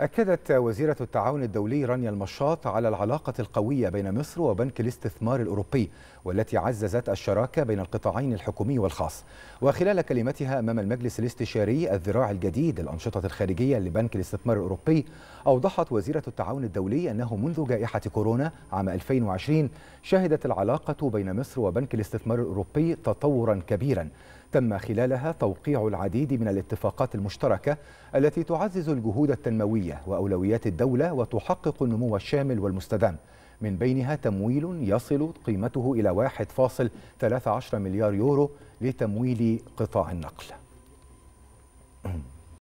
أكدت وزيرة التعاون الدولي رانيا المشاط على العلاقة القوية بين مصر وبنك الاستثمار الأوروبي والتي عززت الشراكة بين القطاعين الحكومي والخاص وخلال كلمتها أمام المجلس الاستشاري الذراع الجديد للأنشطة الخارجية لبنك الاستثمار الأوروبي أوضحت وزيرة التعاون الدولي أنه منذ جائحة كورونا عام 2020 شهدت العلاقة بين مصر وبنك الاستثمار الأوروبي تطورا كبيرا تم خلالها توقيع العديد من الاتفاقات المشتركة التي تعزز الجهود التنموية وأولويات الدولة وتحقق النمو الشامل والمستدام من بينها تمويل يصل قيمته إلى 1.13 مليار يورو لتمويل قطاع النقل